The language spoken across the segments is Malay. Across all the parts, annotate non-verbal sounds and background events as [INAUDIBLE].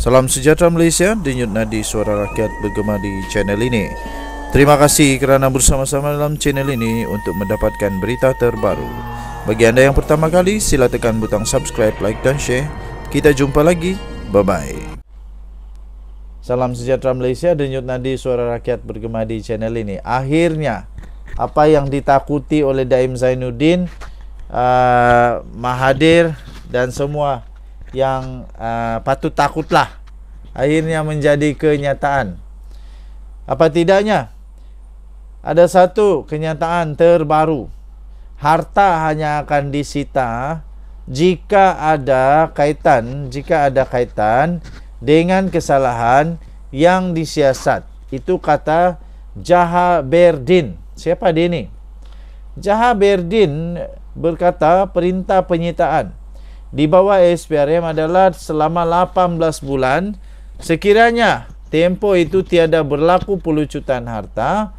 Salam sejahtera Malaysia, denyut nadi suara rakyat bergema di channel ini. Terima kasih kerana bersama-sama dalam channel ini untuk mendapatkan berita terbaru. Bagi anda yang pertama kali, sila tekan butang subscribe, like dan share. Kita jumpa lagi. Bye-bye. Salam sejahtera Malaysia, denyut nadi suara rakyat bergema di channel ini. Akhirnya, apa yang ditakuti oleh Daim Zainuddin, uh, Mahathir dan semua yang uh, patut takutlah akhirnya menjadi kenyataan. Apa tidaknya? Ada satu kenyataan terbaru. Harta hanya akan disita jika ada kaitan, jika ada kaitan dengan kesalahan yang disiasat. Itu kata Jaha Berdin. Siapa dia ini? Jaha Berdin berkata perintah penyitaan di bawah SPRM adalah selama 18 bulan sekiranya tempo itu tiada berlaku pelucutan harta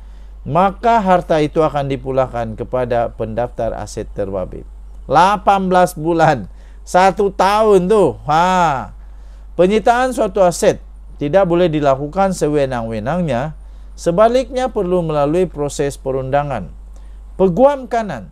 maka harta itu akan dipulangkan kepada pendaftar aset terbabit 18 bulan satu tahun tu ha penyitaan suatu aset tidak boleh dilakukan sewenang-wenangnya sebaliknya perlu melalui proses perundangan peguam kanan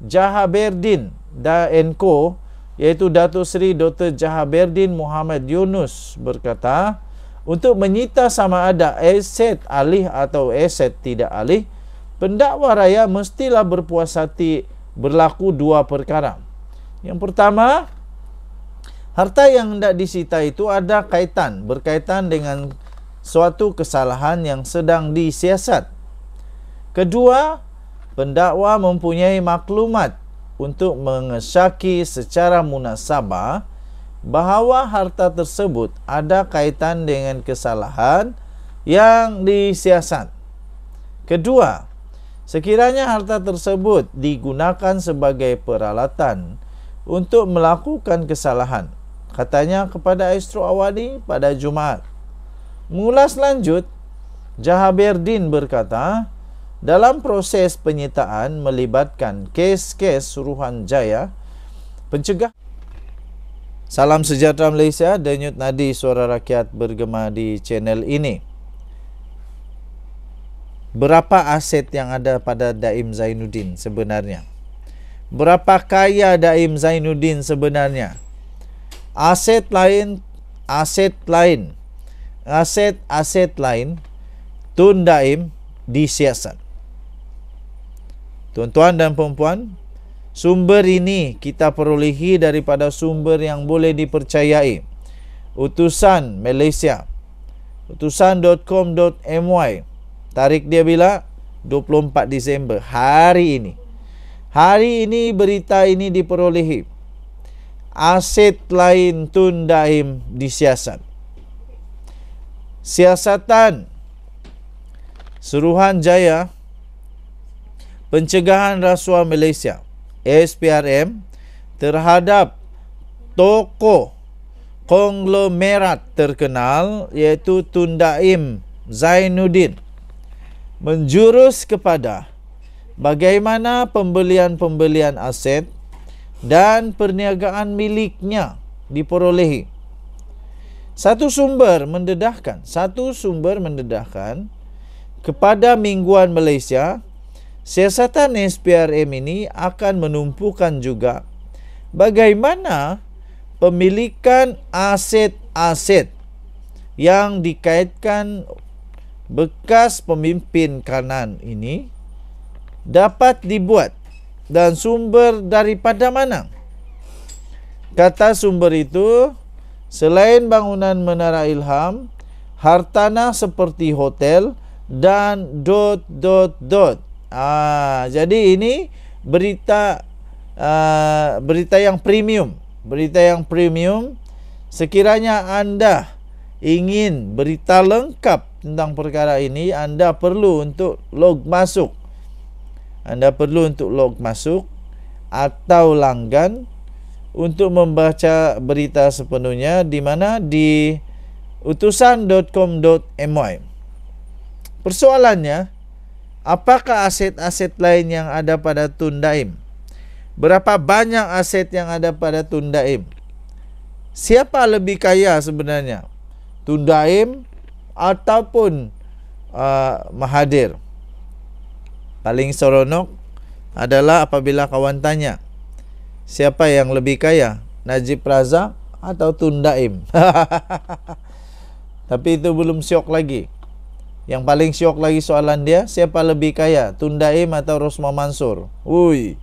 Jahaberdin da Enko iaitu Datuk Sri Dr. Jahaberdin Muhammad Yunus berkata, untuk menyita sama ada aset alih atau aset tidak alih, pendakwa raya mestilah berpuas hati berlaku dua perkara. Yang pertama, harta yang hendak disita itu ada kaitan, berkaitan dengan suatu kesalahan yang sedang disiasat. Kedua, pendakwa mempunyai maklumat untuk mengesyaki secara munasabah bahawa harta tersebut ada kaitan dengan kesalahan yang disiasat. Kedua, sekiranya harta tersebut digunakan sebagai peralatan untuk melakukan kesalahan, katanya kepada Aistru Awadi pada Jumat. Mengulas lanjut, Jahabirdin berkata, dalam proses penyitaan melibatkan kes-kes suruhan jaya pencegah Salam sejahtera Malaysia, Denyut Nadi Suara Rakyat bergema di channel ini. Berapa aset yang ada pada Daim Zainuddin sebenarnya? Berapa kaya Daim Zainuddin sebenarnya? Aset lain, aset lain, aset-aset lain Tun Daim disiasat. Tuan-tuan dan puan-puan, sumber ini kita perolehi daripada sumber yang boleh dipercayai. Utusan Malaysia. Utusan.com.my. Tarik dia bila? 24 Disember hari ini. Hari ini berita ini diperolehi. Aset lain Tun Daim disiasat. Siasatan Suruhan Jaya pencegahan rasuah Malaysia SPRM terhadap toko konglomerat terkenal iaitu Tun Daim Zainuddin menjurus kepada bagaimana pembelian-pembelian aset dan perniagaan miliknya diperolehi. Satu sumber mendedahkan, satu sumber mendedahkan kepada Mingguan Malaysia siasatan SPRM ini akan menumpukan juga bagaimana pemilikan aset-aset yang dikaitkan bekas pemimpin kanan ini dapat dibuat dan sumber daripada mana? Kata sumber itu, selain bangunan Menara Ilham, hartanah seperti hotel dan dot dot dot. Ah, jadi ini berita uh, berita yang premium, berita yang premium. Sekiranya anda ingin berita lengkap tentang perkara ini, anda perlu untuk log masuk. Anda perlu untuk log masuk atau langgan untuk membaca berita sepenuhnya di mana di utusan.com.my. Persoalannya, Apakah aset-aset lain yang ada pada Tundaim? Berapa banyak aset yang ada pada Tundaim? Siapa lebih kaya sebenarnya? Tundaim ataupun uh, Mahadir? Paling seronok adalah apabila kawan tanya, siapa yang lebih kaya? Najib Razak atau Tundaim? [LAUGHS] Tapi itu belum syok lagi. Yang paling syok lagi soalan dia Siapa lebih kaya? Tundaim atau Rusma Mansur? Wui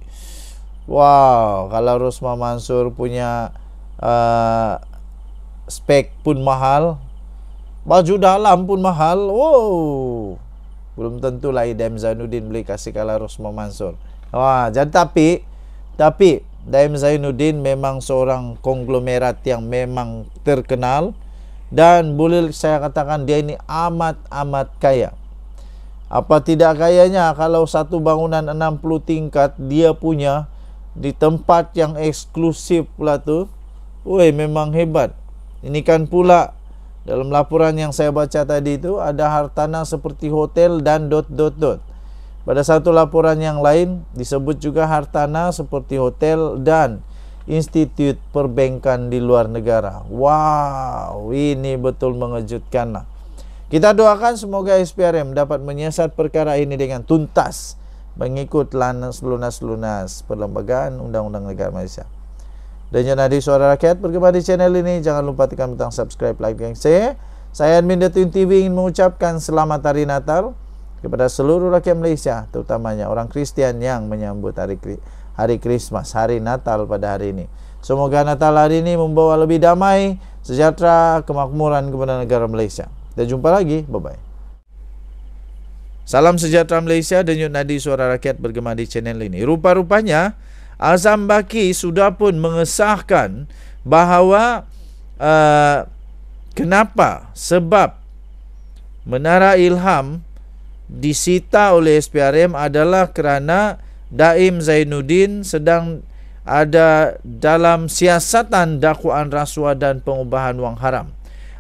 Wow Kalau Rusma Mansur punya uh, Spek pun mahal Baju dalam pun mahal Wow Belum tentu lah Idem Zainuddin beli kasih kalau Rusma Mansur Wah jadi tapi Tapi Daim Zainuddin memang seorang konglomerat yang memang terkenal dan boleh saya katakan dia ini amat-amat kaya. Apa tidak kayanya kalau satu bangunan 60 tingkat dia punya di tempat yang eksklusif pula tu. Woi memang hebat. Ini kan pula dalam laporan yang saya baca tadi itu ada hartanah seperti hotel dan dot dot dot. Pada satu laporan yang lain disebut juga hartanah seperti hotel dan institut perbankan di luar negara. Wow, ini betul mengejutkan. Lah. Kita doakan semoga SPRM dapat menyiasat perkara ini dengan tuntas mengikut lanas lunas-lunas perlembagaan Undang-Undang Negara Malaysia. Dan jangan ada suara rakyat berkembang di channel ini. Jangan lupa tekan butang subscribe, like, dan share. Saya Admin Datun TV ingin mengucapkan selamat hari Natal kepada seluruh rakyat Malaysia, terutamanya orang Kristian yang menyambut hari Kristian hari Krismas, hari Natal pada hari ini. Semoga Natal hari ini membawa lebih damai, sejahtera, kemakmuran kepada negara Malaysia. Dan jumpa lagi. Bye-bye. Salam sejahtera Malaysia dan Yud Nadi Suara Rakyat bergema di channel ini. Rupa-rupanya Azam Baki sudah pun mengesahkan bahawa uh, kenapa sebab Menara Ilham disita oleh SPRM adalah kerana Daim Zainuddin sedang ada dalam siasatan dakwaan rasuah dan pengubahan wang haram.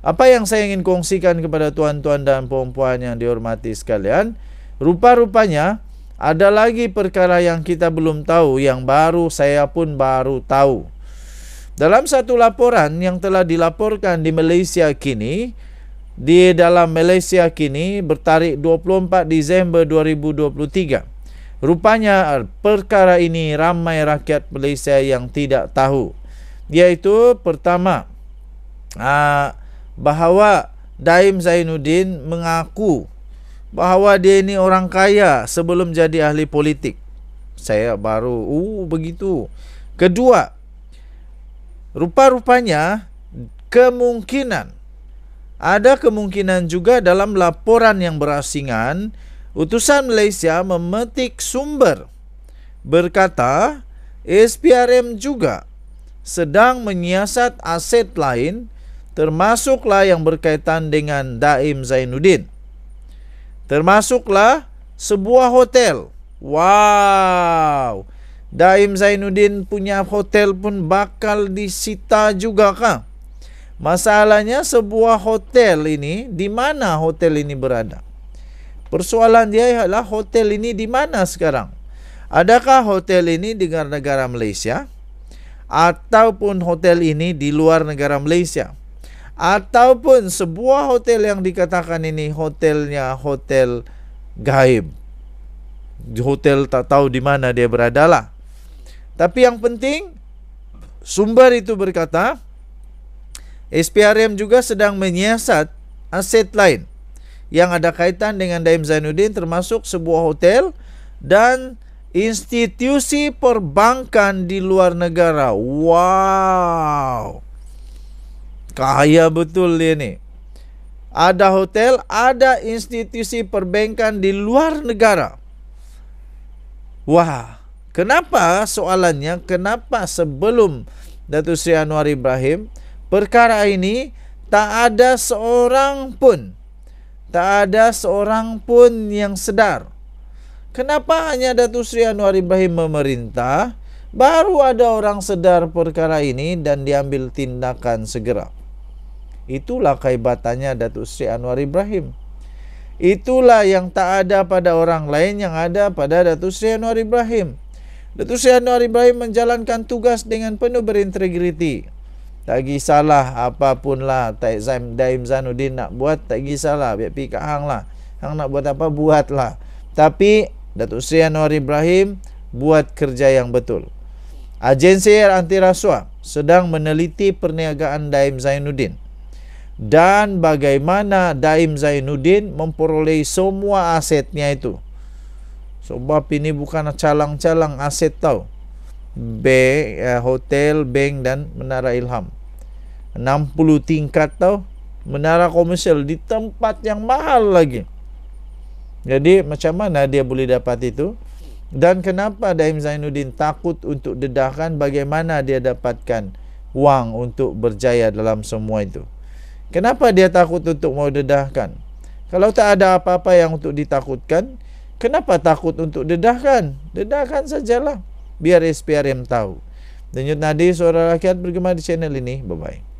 Apa yang saya ingin kongsikan kepada tuan-tuan dan puan-puan yang dihormati sekalian, rupa-rupanya ada lagi perkara yang kita belum tahu yang baru saya pun baru tahu. Dalam satu laporan yang telah dilaporkan di Malaysia kini, di dalam Malaysia kini bertarik 24 Disember 2023. Rupanya perkara ini ramai rakyat Malaysia yang tidak tahu. Iaitu pertama, ah, bahawa Daim Zainuddin mengaku bahawa dia ini orang kaya sebelum jadi ahli politik. Saya baru, uh begitu. Kedua, rupa-rupanya kemungkinan, ada kemungkinan juga dalam laporan yang berasingan, Utusan Malaysia memetik sumber berkata SPRM juga sedang menyiasat aset lain termasuklah yang berkaitan dengan Daim Zainuddin. Termasuklah sebuah hotel. Wow. Daim Zainuddin punya hotel pun bakal disita juga kah? Masalahnya sebuah hotel ini di mana hotel ini berada? Persoalan dia adalah hotel ini di mana sekarang? Adakah hotel ini di negara Malaysia? Ataupun hotel ini di luar negara Malaysia? Ataupun sebuah hotel yang dikatakan ini hotelnya hotel gaib. Hotel tak tahu di mana dia berada Tapi yang penting sumber itu berkata SPRM juga sedang menyiasat aset lain yang ada kaitan dengan Daim Zainuddin termasuk sebuah hotel dan institusi perbankan di luar negara. Wow. Kaya betul dia ni. Ada hotel, ada institusi perbankan di luar negara. Wah, kenapa soalannya, kenapa sebelum Datuk Sri Anwar Ibrahim perkara ini tak ada seorang pun tak ada seorang pun yang sedar. Kenapa hanya Datu Sri Anwar Ibrahim memerintah, baru ada orang sedar perkara ini dan diambil tindakan segera. Itulah kaibatannya Datu Sri Anwar Ibrahim. Itulah yang tak ada pada orang lain yang ada pada Datu Sri Anwar Ibrahim. Datu Sri Anwar Ibrahim menjalankan tugas dengan penuh berintegriti. Tak kisahlah apa lah Tak exam Daim Zanuddin nak buat Tak kisahlah Biar pergi kat Hang lah Hang nak buat apa buat lah Tapi Datuk Seri Anwar Ibrahim Buat kerja yang betul Agensi Anti Rasuah Sedang meneliti perniagaan Daim Zainuddin Dan bagaimana Daim Zainuddin Memperoleh semua asetnya itu Sebab ini bukan calang-calang aset tau b eh, hotel, bank dan menara ilham 60 tingkat tau menara komersial di tempat yang mahal lagi jadi macam mana dia boleh dapat itu dan kenapa Daim Zainuddin takut untuk dedahkan bagaimana dia dapatkan wang untuk berjaya dalam semua itu kenapa dia takut untuk mau dedahkan kalau tak ada apa-apa yang untuk ditakutkan kenapa takut untuk dedahkan dedahkan sajalah biar SPRM tahu Denyut Nadi, suara rakyat bergema di channel ini. Bye-bye.